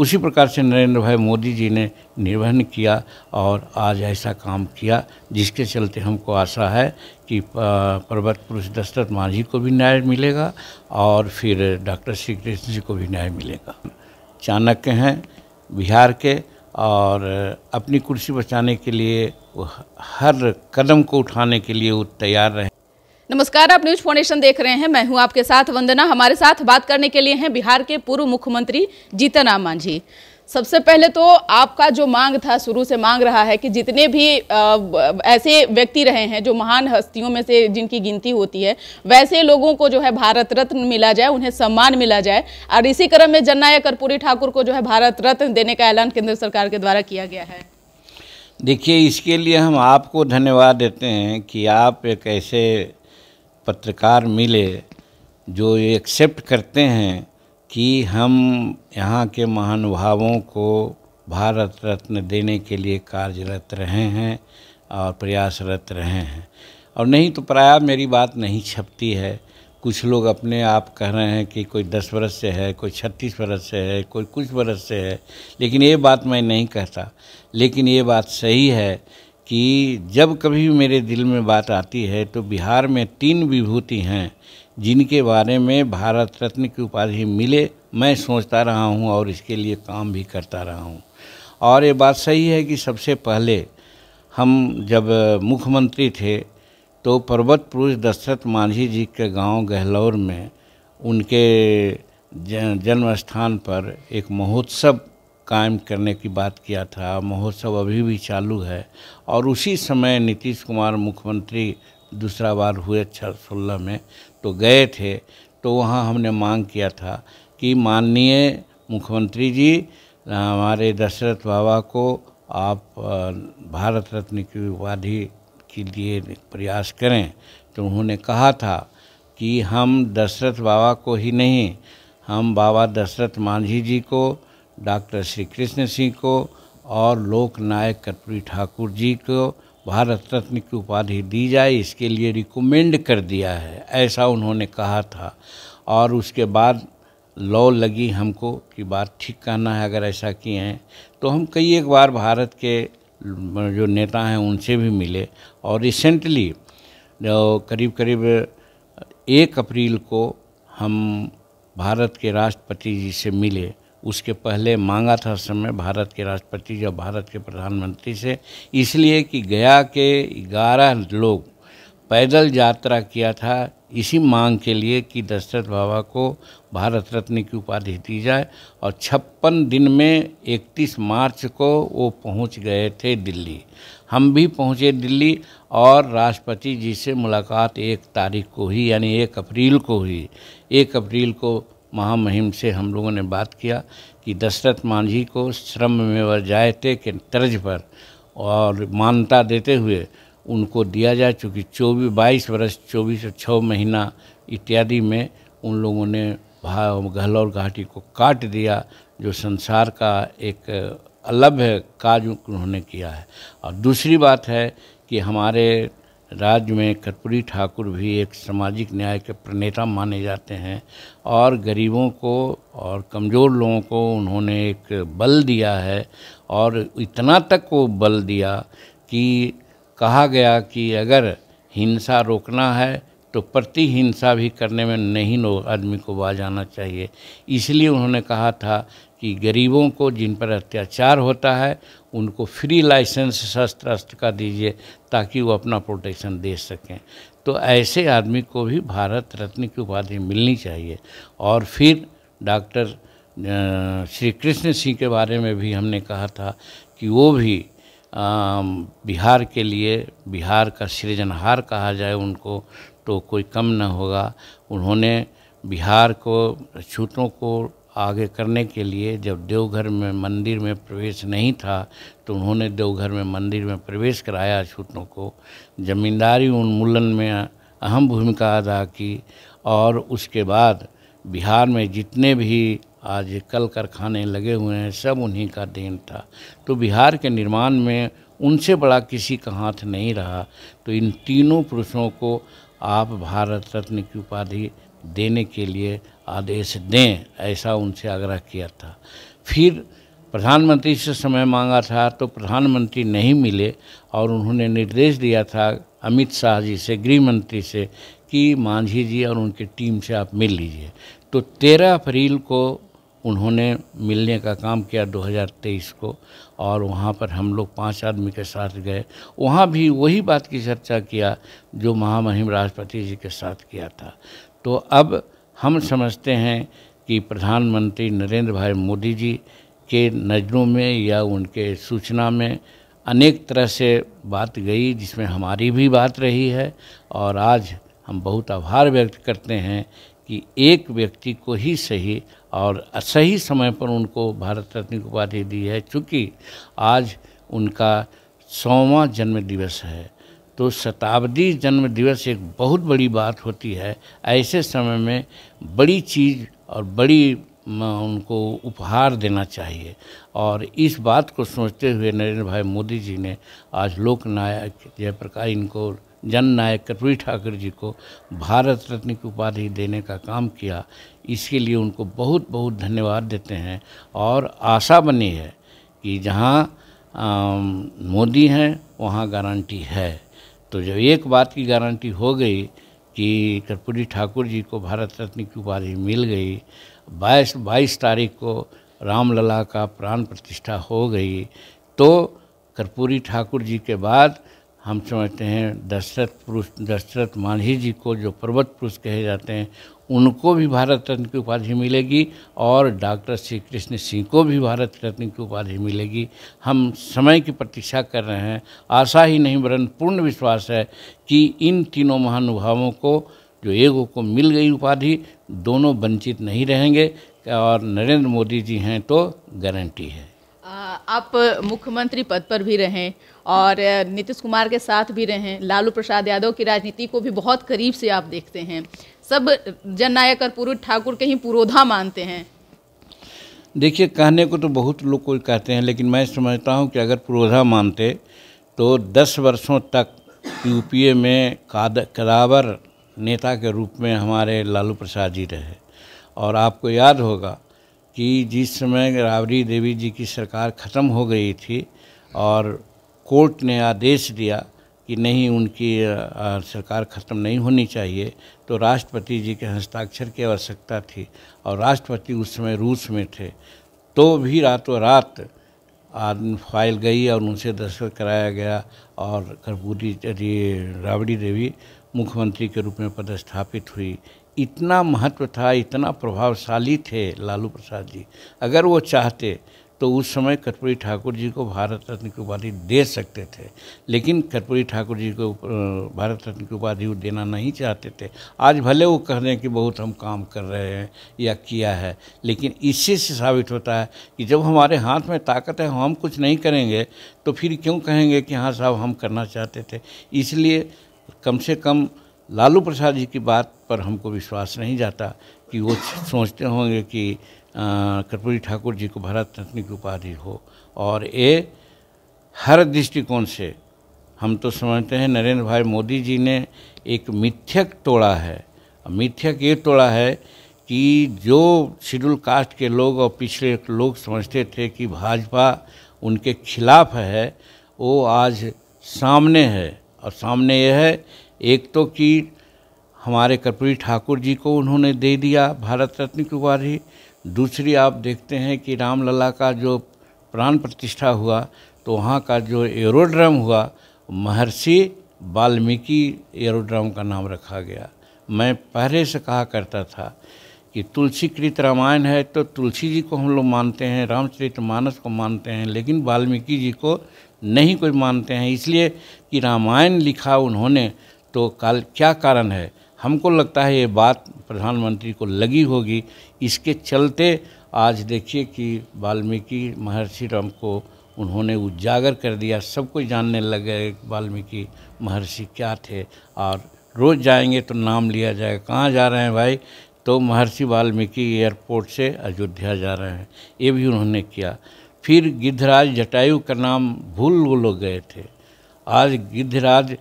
उसी प्रकार से नरेंद्र भाई मोदी जी ने निर्वहन किया और आज ऐसा काम किया जिसके चलते हमको आशा है कि पर्वत पुरुष दशरथ मांझी को भी न्याय मिलेगा और फिर डॉक्टर श्री कृष्ण जी को भी न्याय मिलेगा चाणक्य हैं बिहार के और अपनी कुर्सी बचाने के लिए हर कदम को उठाने के लिए वो तैयार रहे नमस्कार आप न्यूज फाउंडेशन देख रहे हैं मैं हूं आपके साथ वंदना हमारे साथ बात करने के लिए हैं बिहार के पूर्व मुख्यमंत्री जीतन राम मांझी सबसे पहले तो आपका जो मांग था शुरू से मांग रहा है कि जितने भी आ, ऐसे व्यक्ति रहे हैं जो महान हस्तियों में से जिनकी गिनती होती है वैसे लोगों को जो है भारत रत्न मिला जाए उन्हें सम्मान मिला जाए और इसी क्रम में जननायक कर्पूरी ठाकुर को जो है भारत रत्न देने का ऐलान केंद्र सरकार के द्वारा किया गया है देखिए इसके लिए हम आपको धन्यवाद देते हैं कि आप एक ऐसे पत्रकार मिले जो ये एक्सेप्ट करते हैं कि हम यहाँ के महानुभावों को भारत रत्न देने के लिए कार्यरत रहे हैं और प्रयासरत रहे हैं और नहीं तो प्राय मेरी बात नहीं छपती है कुछ लोग अपने आप कह रहे हैं कि कोई दस बरस से है कोई छत्तीस बरस से है कोई कुछ बरस से है लेकिन ये बात मैं नहीं कहता लेकिन ये बात सही है कि जब कभी मेरे दिल में बात आती है तो बिहार में तीन विभूति हैं जिनके बारे में भारत रत्न की उपाधि मिले मैं सोचता रहा हूं और इसके लिए काम भी करता रहा हूं और ये बात सही है कि सबसे पहले हम जब मुख्यमंत्री थे तो पर्वत पुरुष दशरथ मांझी जी के गांव गहलौर में उनके जन्म स्थान पर एक महोत्सव कायम करने की बात किया था महोत्सव अभी भी चालू है और उसी समय नीतीश कुमार मुख्यमंत्री दूसरा बार हुए सोलह में तो गए थे तो वहाँ हमने मांग किया था कि माननीय मुख्यमंत्री जी हमारे दशरथ बाबा को आप भारत रत्न की उपाधि के लिए प्रयास करें तो उन्होंने कहा था कि हम दशरथ बाबा को ही नहीं हम बाबा दशरथ मांझी जी को डॉक्टर श्री कृष्ण सिंह को और लोक नायक कर्पूरी ठाकुर जी को भारत रत्न की उपाधि दी जाए इसके लिए रिकमेंड कर दिया है ऐसा उन्होंने कहा था और उसके बाद लॉ लगी हमको कि बात ठीक कहना है अगर ऐसा किए हैं तो हम कई एक बार भारत के जो नेता हैं उनसे भी मिले और रिसेंटली करीब करीब एक अप्रैल को हम भारत के राष्ट्रपति जी से मिले उसके पहले मांगा था समय भारत के राष्ट्रपति या भारत के प्रधानमंत्री से इसलिए कि गया के ग्यारह लोग पैदल यात्रा किया था इसी मांग के लिए कि दशरथ बाबा को भारत रत्न की उपाधि दी जाए और छप्पन दिन में 31 मार्च को वो पहुंच गए थे दिल्ली हम भी पहुंचे दिल्ली और राष्ट्रपति जी से मुलाकात एक तारीख को ही यानी एक अप्रैल को हुई एक अप्रैल को महामहिम से हम लोगों ने बात किया कि दशरथ मांझी को श्रम में व जायते के तर्ज पर और मान्यता देते हुए उनको दिया जाए चूँकि चौबीस बाईस वर्ष चौबीस और छः महीना इत्यादि में उन लोगों ने गहलोर घाटी को काट दिया जो संसार का एक अलभ्य काज उन्होंने किया है और दूसरी बात है कि हमारे राज्य में कर्पूरी ठाकुर भी एक सामाजिक न्याय के प्रणेता माने जाते हैं और गरीबों को और कमज़ोर लोगों को उन्होंने एक बल दिया है और इतना तक वो बल दिया कि कहा गया कि अगर हिंसा रोकना है तो प्रति हिंसा भी करने में नहीं आदमी को बाज आना चाहिए इसलिए उन्होंने कहा था कि गरीबों को जिन पर अत्याचार होता है उनको फ्री लाइसेंस शस्त्र अस्त्र का दीजिए ताकि वो अपना प्रोटेक्शन दे सकें तो ऐसे आदमी को भी भारत रत्न की उपाधि मिलनी चाहिए और फिर डॉक्टर श्री कृष्ण सिंह के बारे में भी हमने कहा था कि वो भी आ, बिहार के लिए बिहार का सृजनहार कहा जाए उनको तो कोई कम न होगा उन्होंने बिहार को छूतों को आगे करने के लिए जब देवघर में मंदिर में प्रवेश नहीं था तो उन्होंने देवघर में मंदिर में प्रवेश कराया अछूतों को जमींदारी उन्मूलन में अहम भूमिका अदा की और उसके बाद बिहार में जितने भी आज कल कारखाने लगे हुए हैं सब उन्हीं का देन था तो बिहार के निर्माण में उनसे बड़ा किसी का हाथ नहीं रहा तो इन तीनों पुरुषों को आप भारत रत्न की उपाधि देने के लिए आदेश दें ऐसा उनसे आग्रह किया था फिर प्रधानमंत्री से समय मांगा था तो प्रधानमंत्री नहीं मिले और उन्होंने निर्देश दिया था अमित शाह जी से गृह मंत्री से कि मांझी जी और उनकी टीम से आप मिल लीजिए तो 13 अप्रैल को उन्होंने मिलने का काम किया 2023 को और वहाँ पर हम लोग पाँच आदमी के साथ गए वहाँ भी वही बात की चर्चा किया जो महामहिम राष्ट्रपति जी के साथ किया था तो अब हम समझते हैं कि प्रधानमंत्री नरेंद्र भाई मोदी जी के नज़रों में या उनके सूचना में अनेक तरह से बात गई जिसमें हमारी भी बात रही है और आज हम बहुत आभार व्यक्त करते हैं कि एक व्यक्ति को ही सही और सही समय पर उनको भारत रत्न की उपाधि दी है क्योंकि आज उनका सौवा जन्म दिवस है तो शताब्दी जन्म दिवस एक बहुत बड़ी बात होती है ऐसे समय में बड़ी चीज़ और बड़ी उनको उपहार देना चाहिए और इस बात को सोचते हुए नरेंद्र भाई मोदी जी ने आज लोकनायक जयप्रकाश इनको जन नायक कर्पूरी ठाकुर जी को भारत रत्न की उपाधि देने का काम किया इसके लिए उनको बहुत बहुत धन्यवाद देते हैं और आशा बनी है कि जहाँ मोदी हैं वहाँ गारंटी है तो जब एक बात की गारंटी हो गई कि कर्पूरी ठाकुर जी को भारत रत्न की उपाधि मिल गई बाईस बाईस तारीख को रामलला का प्राण प्रतिष्ठा हो गई तो कर्पूरी ठाकुर जी के बाद हम समझते हैं दशरथ पुरुष दशरथ मांझी जी को जो पर्वत पुरुष कहे जाते हैं उनको भी भारत रत्न की उपाधि मिलेगी और डॉक्टर श्री कृष्ण सिंह को भी भारत रत्न की उपाधि मिलेगी हम समय की प्रतीक्षा कर रहे हैं आशा ही नहीं वरन पूर्ण विश्वास है कि इन तीनों महानुभावों को जो एगो को मिल गई उपाधि दोनों वंचित नहीं रहेंगे और नरेंद्र मोदी जी हैं तो गारंटी है आप मुख्यमंत्री पद पर भी रहें और नीतीश कुमार के साथ भी रहें लालू प्रसाद यादव की राजनीति को भी बहुत करीब से आप देखते हैं सब जननायक पूर्व ठाकुर के ही पुरोधा मानते हैं देखिए कहने को तो बहुत लोग कोई कहते हैं लेकिन मैं समझता हूँ कि अगर पुरोधा मानते तो दस वर्षों तक यूपीए में कदावर नेता के रूप में हमारे लालू प्रसाद जी रहे और आपको याद होगा कि जिस समय राबड़ी देवी जी की सरकार ख़त्म हो गई थी और कोर्ट ने आदेश दिया कि नहीं उनकी सरकार ख़त्म नहीं होनी चाहिए तो राष्ट्रपति जी के हस्ताक्षर की आवश्यकता थी और राष्ट्रपति उस समय रूस में थे तो भी रातों रात फाइल गई और उनसे दस्तखत कराया गया और कर्पूरी राबड़ी देवी मुख्यमंत्री के रूप में पदस्थापित हुई इतना महत्व था इतना प्रभावशाली थे लालू प्रसाद जी अगर वो चाहते तो उस समय कर्पूरी ठाकुर जी को भारत रत्न की उपाधि दे सकते थे लेकिन कर्पूरी ठाकुर जी को भारत रत्न की उपाधि देना नहीं चाहते थे आज भले वो कह रहे हैं कि बहुत हम काम कर रहे हैं या किया है लेकिन इसी से साबित होता है कि जब हमारे हाथ में ताकत है हम कुछ नहीं करेंगे तो फिर क्यों कहेंगे कि हाँ साहब हम करना चाहते थे इसलिए कम से कम लालू प्रसाद जी की बात पर हमको विश्वास नहीं जाता कि वो सोचते होंगे कि कर्पूरी ठाकुर जी को भारत रत्न की उपाधि हो और ये हर दृष्टिकोण से हम तो समझते हैं नरेंद्र भाई मोदी जी ने एक मिथ्यक तोड़ा है मिथ्यक ये तोड़ा है कि जो शेड्यूल कास्ट के लोग और पिछले लोग समझते थे कि भाजपा उनके खिलाफ है वो आज सामने है और सामने यह है एक तो कि हमारे कर्पूरी ठाकुर जी को उन्होंने दे दिया भारत रत्न की उपाधि दूसरी आप देखते हैं कि रामलला का जो प्राण प्रतिष्ठा हुआ तो वहाँ का जो एरोड्रम हुआ महर्षि वाल्मीकि एरोड्रम का नाम रखा गया मैं पहले से कहा करता था कि तुलसीकृत रामायण है तो तुलसी जी को हम लोग मानते हैं रामचरित मानस को मानते हैं लेकिन वाल्मीकि जी को नहीं कोई मानते हैं इसलिए कि रामायण लिखा उन्होंने तो काल क्या कारण है हमको लगता है ये बात प्रधानमंत्री को लगी होगी इसके चलते आज देखिए कि वाल्मीकि महर्षि राम को उन्होंने उजागर कर दिया सब कोई जानने लग गए वाल्मीकि महर्षि क्या थे और रोज़ जाएंगे तो नाम लिया जाएगा कहाँ जा रहे हैं भाई तो महर्षि वाल्मीकि एयरपोर्ट से अयोध्या जा रहे हैं ये भी उन्होंने किया फिर गिद्धराज जटायु का नाम भूल वो लोग गए थे आज गिद्धराज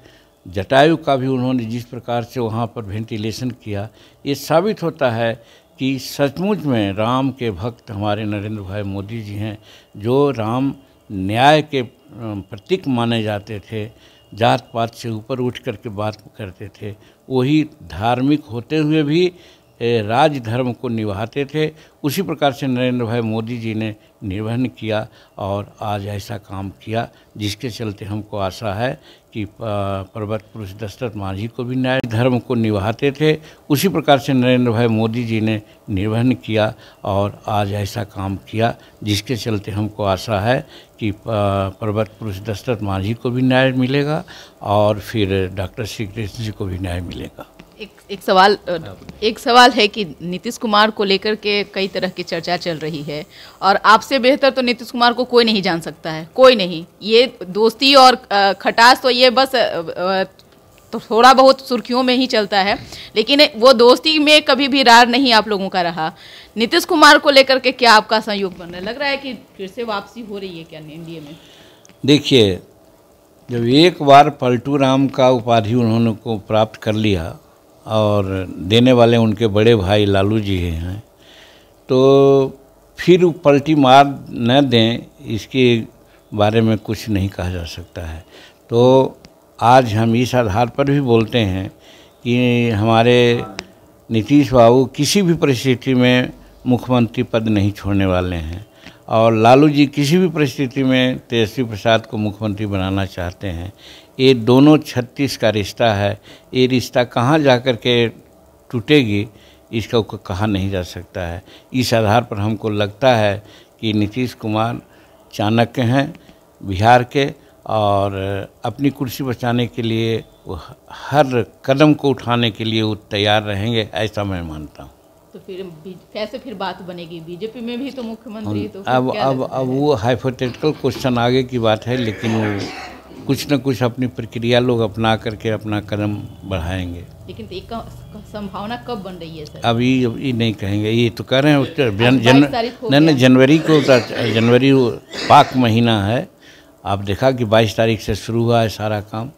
जटायु का भी उन्होंने जिस प्रकार से वहाँ पर वेंटिलेशन किया ये साबित होता है कि सचमुच में राम के भक्त हमारे नरेंद्र भाई मोदी जी हैं जो राम न्याय के प्रतीक माने जाते थे जात पात से ऊपर उठ कर के बात करते थे वही धार्मिक होते हुए भी राजधर्म को निभाते थे उसी प्रकार से नरेंद्र भाई मोदी जी ने निर्वहन किया और आज ऐसा काम किया जिसके चलते हमको आशा है कि पर्वत पुरुष दशरथ मांझी को भी न्याय धर्म को निभाते थे उसी प्रकार से नरेंद्र भाई मोदी जी ने निर्वहन किया और आज ऐसा काम किया जिसके चलते हमको आशा है कि पर्वत पुरुष दशरथ मांझी को भी न्याय मिलेगा और फिर डॉक्टर श्री कृष्ण जी को भी न्याय मिलेगा एक एक सवाल हाँ, एक सवाल है कि नीतीश कुमार को लेकर के कई तरह की चर्चा चल रही है और आपसे बेहतर तो नीतीश कुमार को कोई नहीं जान सकता है कोई नहीं ये दोस्ती और खटास तो ये बस तो थोड़ा बहुत सुर्खियों में ही चलता है लेकिन वो दोस्ती में कभी भी रार नहीं आप लोगों का रहा नीतीश कुमार को लेकर के क्या आपका सहयोग बन रहा है लग रहा है कि फिर से वापसी हो रही है क्या एनडीए में देखिए जब एक बार पलटू राम का उपाधि उन्होंने को प्राप्त कर लिया और देने वाले उनके बड़े भाई लालू जी हैं तो फिर पलटी मार न दें इसके बारे में कुछ नहीं कहा जा सकता है तो आज हम इस आधार पर भी बोलते हैं कि हमारे नीतीश बाबू किसी भी परिस्थिति में मुख्यमंत्री पद नहीं छोड़ने वाले हैं और लालू जी किसी भी परिस्थिति में तेजस्वी प्रसाद को मुख्यमंत्री बनाना चाहते हैं ये दोनों छत्तीस का रिश्ता है ये रिश्ता कहाँ जा कर के टूटेगी इसका कहा नहीं जा सकता है इस आधार पर हमको लगता है कि नीतीश कुमार चाणक्य हैं बिहार के और अपनी कुर्सी बचाने के लिए हर कदम को उठाने के लिए वो तैयार रहेंगे ऐसा मैं मानता हूँ तो फिर कैसे फिर बात बनेगी बीजेपी में भी तो मुख्यमंत्री तो अब अब अब वो हाइपोथेटिकल क्वेश्चन आगे की बात है लेकिन कुछ ना कुछ अपनी प्रक्रिया लोग अपना करके अपना कदम बढ़ाएंगे लेकिन तो एक संभावना कब बन रही है सर अभी अभी नहीं कहेंगे ये तो कह रहे हैं जन, जन, नहीं नहीं जनवरी को जनवरी पाक महीना है आप देखा कि 22 तारीख से शुरू हुआ है सारा काम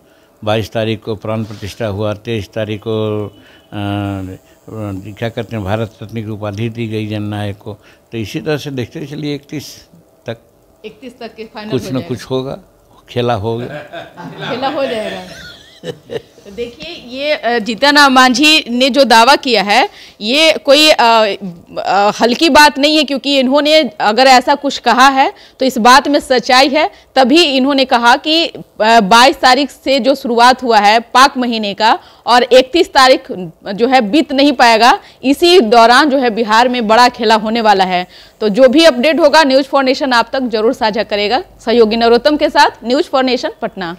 22 तारीख को प्राण प्रतिष्ठा हुआ तेईस तारीख को क्या कहते हैं भारत रत्न की उपाधि दी गई जननायक को तो इसी तरह से देखते चलिए इकतीस तक इकतीस तक के कुछ ना कुछ होगा खेला हो गया खेला हो जाएगा तो देखिए ये जीतन नाम मांझी ने जो दावा किया है ये कोई आ, आ, हल्की बात नहीं है क्योंकि इन्होंने अगर ऐसा कुछ कहा है तो इस बात में सच्चाई है तभी इन्होंने कहा कि 22 तारीख से जो शुरुआत हुआ है पाक महीने का और 31 तारीख जो है बीत नहीं पाएगा इसी दौरान जो है बिहार में बड़ा खेला होने वाला है तो जो भी अपडेट होगा न्यूज़ फॉर नेशन आप तक जरूर साझा करेगा सहयोगी नरोत्तम के साथ न्यूज़ फॉर नेशन पटना